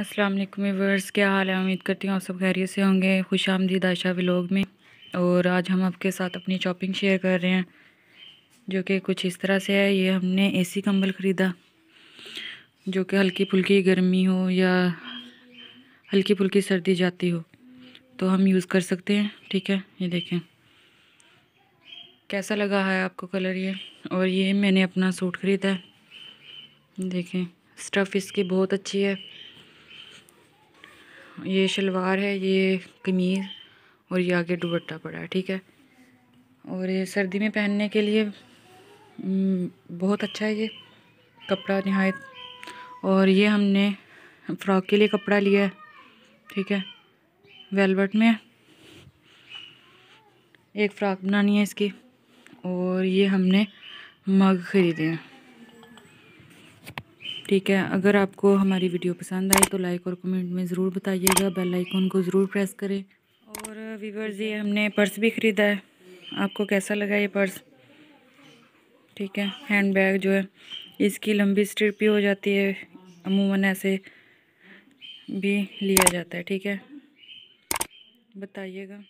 अस्सलाम वालेकुम व्यूअर्स क्या हाल है उम्मीद करती हूँ आप सब खैरियत से होंगे खुश आमदीद दाशा व्लॉग में और आज हम आपके साथ अपनी शॉपिंग शेयर कर रहे हैं जो कि कुछ इस तरह से है ये हमने एसी कंबल ख़रीदा जो कि हल्की फुल्की गर्मी हो या हल्की फुल्की सर्दी जाती हो तो हम यूज़ कर सकते हैं ठीक है ये देखें कैसा लगा है आपको कलर ये और ये मैंने अपना सूट ख़रीदा है देखें स्टफ़ इसकी बहुत अच्छी है ये शलवार है ये कमीज़ और ये आगे दुबट्टा पड़ा है ठीक है और ये सर्दी में पहनने के लिए हम्म, बहुत अच्छा है ये कपड़ा नहायत और ये हमने फ़्रॉक के लिए कपड़ा लिया है ठीक है वेलवेट में एक फ़्रॉक बनानी है इसकी और ये हमने मग ख़रीदे हैं ठीक है अगर आपको हमारी वीडियो पसंद आई तो लाइक और कमेंट में ज़रूर बताइएगा बेल आइकन को ज़रूर प्रेस करें और वीवर्स ये हमने पर्स भी ख़रीदा है आपको कैसा लगा ये पर्स ठीक है हैंड बैग जो है इसकी लंबी स्ट्रिप भी हो जाती है अमूमन ऐसे भी लिया जाता है ठीक है बताइएगा